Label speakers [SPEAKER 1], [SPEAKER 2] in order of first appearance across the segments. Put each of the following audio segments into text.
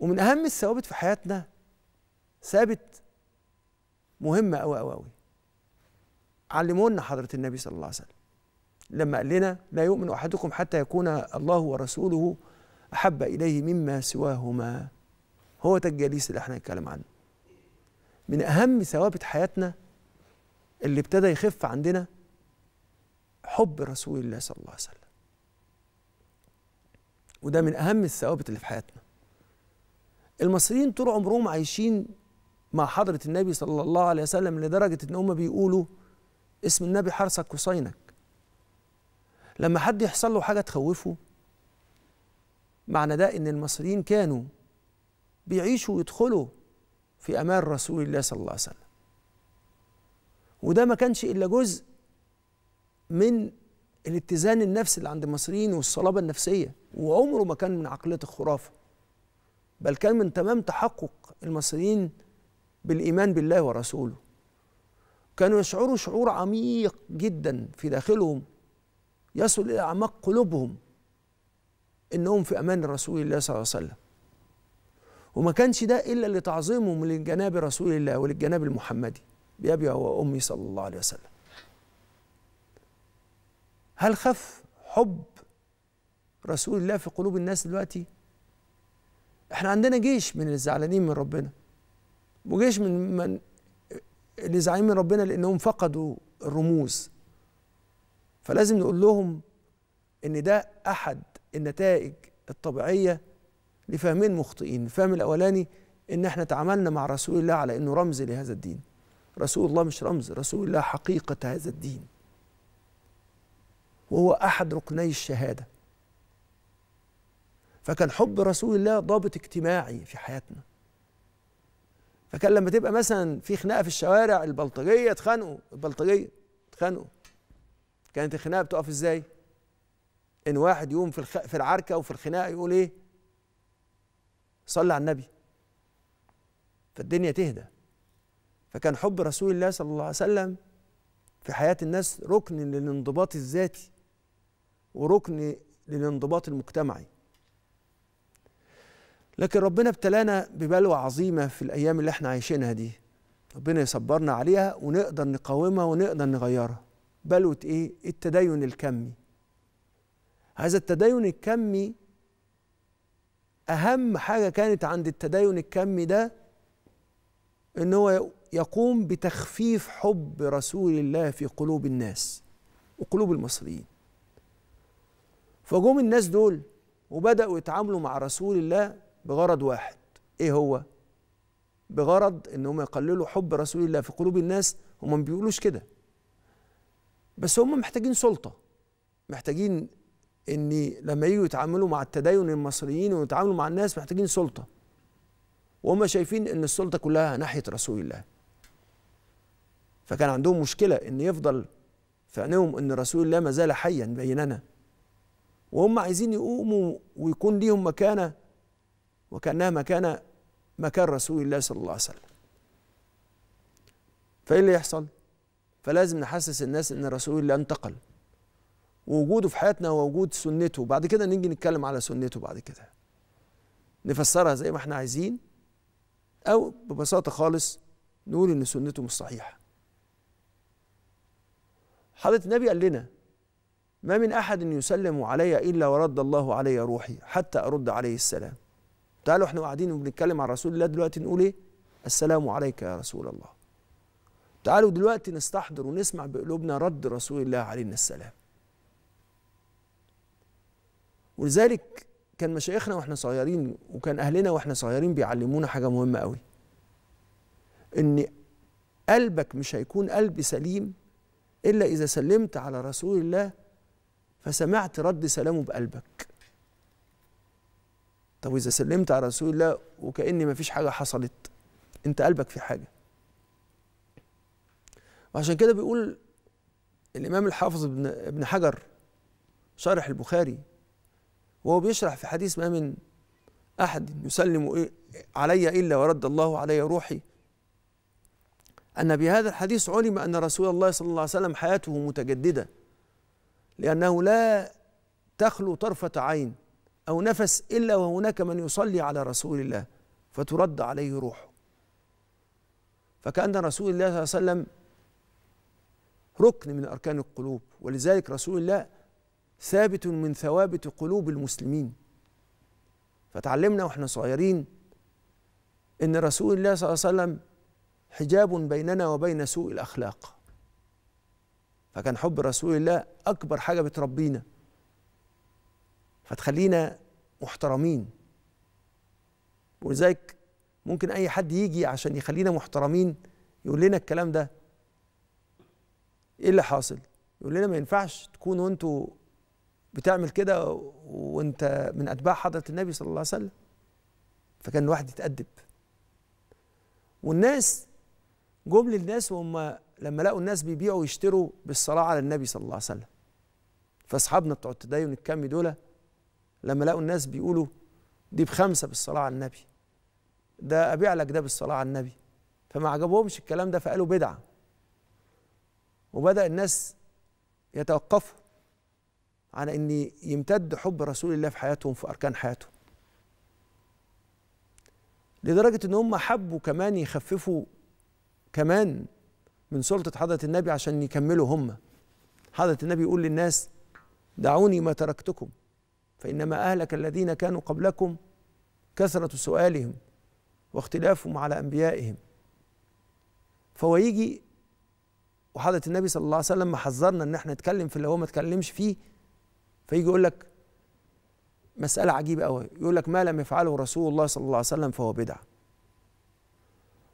[SPEAKER 1] ومن اهم الثوابت في حياتنا ثابت مهمه قوي قوي قوي علمونا حضره النبي صلى الله عليه وسلم لما قال لنا لا يؤمن احدكم حتى يكون الله ورسوله احب اليه مما سواهما هو ده الجليس اللي احنا هنتكلم عنه من اهم ثوابت حياتنا اللي ابتدى يخف عندنا حب رسول الله صلى الله عليه وسلم وده من اهم الثوابت اللي في حياتنا المصريين طول عمرهم عايشين مع حضرة النبي صلى الله عليه وسلم لدرجة إن هم بيقولوا اسم النبي حرسك قصينك لما حد يحصل له حاجة تخوفه معنى ده إن المصريين كانوا بيعيشوا ويدخلوا في أمان رسول الله صلى الله عليه وسلم وده ما كانش إلا جزء من الاتزان النفسي اللي عند المصريين والصلابة النفسية وعمره ما كان من عقلية الخرافة بل كان من تمام تحقق المصريين بالإيمان بالله ورسوله كانوا يشعروا شعور عميق جدا في داخلهم يصل إلى أعماق قلوبهم إنهم في أمان رسول الله صلى الله عليه وسلم وما كانش ده إلا لتعظيمهم للجناب رسول الله وللجناب المحمدي بأبي وأمي صلى الله عليه وسلم هل خف حب رسول الله في قلوب الناس دلوقتي؟ احنا عندنا جيش من الزعلانين من ربنا وجيش من من اللي زعلانين من ربنا لانهم فقدوا الرموز فلازم نقول لهم ان ده احد النتائج الطبيعيه لفهمين مخطئين الفهم الاولاني ان احنا تعاملنا مع رسول الله على انه رمز لهذا الدين رسول الله مش رمز رسول الله حقيقه هذا الدين وهو احد ركني الشهاده فكان حب رسول الله ضابط اجتماعي في حياتنا فكان لما تبقى مثلا في خناقه في الشوارع البلطجيه اتخانقوا البلطجيه اتخانقوا كانت الخناقه بتقف ازاي ان واحد يقوم في في العركه وفي الخناقه يقول ايه صلي على النبي فالدنيا تهدى فكان حب رسول الله صلى الله عليه وسلم في حياه الناس ركن للانضباط الذاتي وركن للانضباط المجتمعي لكن ربنا ابتلانا ببلوى عظيمة في الأيام اللي احنا عايشينها دي ربنا يصبرنا عليها ونقدر نقاومها ونقدر نغيرها بلوة ايه؟ التدين الكمي هذا التدين الكمي أهم حاجة كانت عند التدين الكمي ده إن هو يقوم بتخفيف حب رسول الله في قلوب الناس وقلوب المصريين فجم الناس دول وبدأوا يتعاملوا مع رسول الله بغرض واحد ايه هو بغرض ان هم يقللوا حب رسول الله في قلوب الناس هم ما بيقولوش كده بس هم محتاجين سلطه محتاجين ان لما يجوا يتعاملوا مع التدين المصريين ويتعاملوا مع الناس محتاجين سلطه وهم شايفين ان السلطه كلها ناحيه رسول الله فكان عندهم مشكله ان يفضل في عينيهم ان رسول الله ما زال حيا بيننا وهم عايزين يقوموا ويكون ليهم مكانه وكأنها مكان مكان رسول الله صلى الله عليه وسلم فإيه اللي يحصل؟ فلازم نحسس الناس إن رسول الله انتقل ووجوده في حياتنا هو وجود سنته بعد كده نيجي نتكلم على سنته بعد كده نفسرها زي ما احنا عايزين أو ببساطة خالص نقول إن سنته مش صحيحة حضرة النبي قال لنا ما من أحد يسلم علي إلا ورد الله علي روحي حتى أرد عليه السلام تعالوا احنا قاعدين وبنتكلم عن رسول الله دلوقتي نقول ايه السلام عليك يا رسول الله تعالوا دلوقتي نستحضر ونسمع بقلوبنا رد رسول الله علينا السلام ولذلك كان مشايخنا واحنا صغيرين وكان اهلنا واحنا صغيرين بيعلمونا حاجه مهمه قوي ان قلبك مش هيكون قلب سليم الا اذا سلمت على رسول الله فسمعت رد سلامه بقلبك طب إذا سلمت على رسول الله وكأن ما فيش حاجة حصلت أنت قلبك في حاجة وعشان كده بيقول الإمام الحافظ ابن, ابن حجر شارح البخاري وهو بيشرح في حديث ما من أحد يسلم إيه علي إلا ورد الله علي روحي أن بهذا الحديث علم أن رسول الله صلى الله عليه وسلم حياته متجددة لأنه لا تخلو طرفة عين أو نفس إلا وهناك من يصلي على رسول الله فترد عليه روحه فكأن رسول الله صلى الله عليه وسلم ركن من أركان القلوب ولذلك رسول الله ثابت من ثوابت قلوب المسلمين فتعلمنا واحنا صغيرين ان رسول الله صلى الله عليه وسلم حجاب بيننا وبين سوء الاخلاق فكان حب رسول الله اكبر حاجه بتربينا فتخلينا محترمين ولذلك ممكن اي حد يجي عشان يخلينا محترمين يقول لنا الكلام ده ايه اللي حاصل يقول لنا ما ينفعش تكونوا انتوا بتعمل كده وانت من اتباع حضره النبي صلى الله عليه وسلم فكان الواحد يتأدب والناس جم للناس وهم لما لقوا الناس بيبيعوا ويشتروا بالصلاة على النبي صلى الله عليه وسلم فأصحابنا بتوع التدين الكمي دول لما لقوا الناس بيقولوا دي بخمسة بالصلاة على النبي ده أبيع لك ده بالصلاة على النبي فما عجبهمش الكلام ده فقالوا بدعة وبدأ الناس يتوقفوا على أن يمتد حب رسول الله في حياتهم في أركان حياتهم لدرجة أن هم حبوا كمان يخففوا كمان من سلطة حضرة النبي عشان يكملوا هم حضرة النبي يقول للناس دعوني ما تركتكم فإنما أهلك الذين كانوا قبلكم كثرة سؤالهم واختلافهم على أنبيائهم فهو يجي وحضرة النبي صلى الله عليه وسلم حذرنا إن احنا نتكلم في اللي هو ما تكلمش فيه فيجي يقول لك مسألة عجيبة أوي يقول لك ما لم يفعله رسول الله صلى الله عليه وسلم فهو بدعة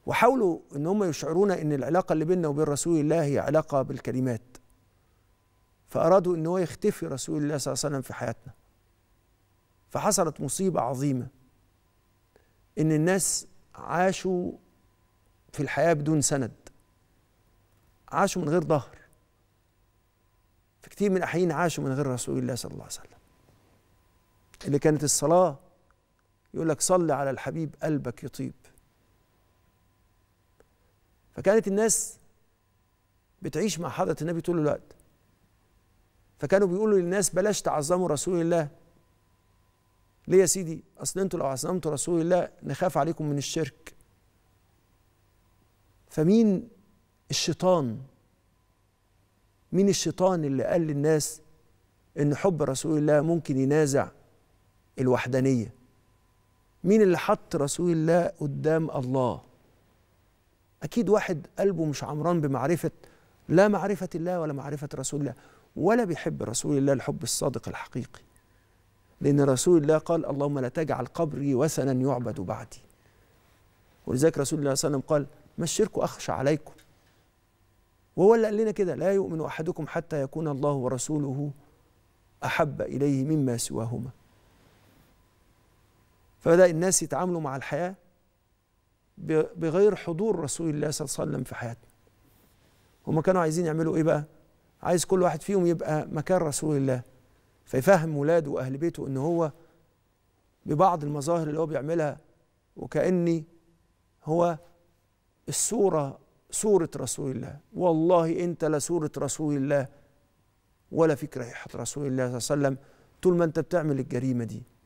[SPEAKER 1] وحاولوا ان هم يشعرون ان العلاقه اللي بيننا وبين رسول الله هي علاقه بالكلمات فارادوا ان هو يختفي رسول الله صلى الله عليه وسلم في حياتنا فحصلت مصيبة عظيمة إن الناس عاشوا في الحياة بدون سند عاشوا من غير ظهر في كثير من الأحيان عاشوا من غير رسول الله صلى الله عليه وسلم اللي كانت الصلاة يقول لك صل على الحبيب قلبك يطيب فكانت الناس بتعيش مع حضرة النبي طول الوقت فكانوا بيقولوا للناس بلاش تعظموا رسول الله ليه يا سيدي اصل انتوا لو عصمتوا رسول الله نخاف عليكم من الشرك فمين الشيطان مين الشيطان اللي قال للناس ان حب رسول الله ممكن ينازع الوحدانيه مين اللي حط رسول الله قدام الله اكيد واحد قلبه مش عمران بمعرفه لا معرفه الله ولا معرفه رسول الله ولا بيحب رسول الله الحب الصادق الحقيقي لأن رسول الله قال اللهم لا تجعل قبري وثنا يعبد بعدي ولذلك رسول الله صلى الله عليه وسلم قال ما الشرك أخشى عليكم وهو اللي قال لنا كده لا يؤمن أحدكم حتى يكون الله ورسوله أحب إليه مما سواهما فبدأ الناس يتعاملوا مع الحياة بغير حضور رسول الله صلى الله عليه وسلم في حياتنا هما كانوا عايزين يعملوا إيه بقى عايز كل واحد فيهم يبقى مكان رسول الله فيفهم ولاده واهل بيته ان هو ببعض المظاهر اللي هو بيعملها وكاني هو الصوره صوره رسول الله والله انت لا صوره رسول الله ولا فيك ريحه رسول الله صلى الله عليه وسلم طول ما انت بتعمل الجريمه دي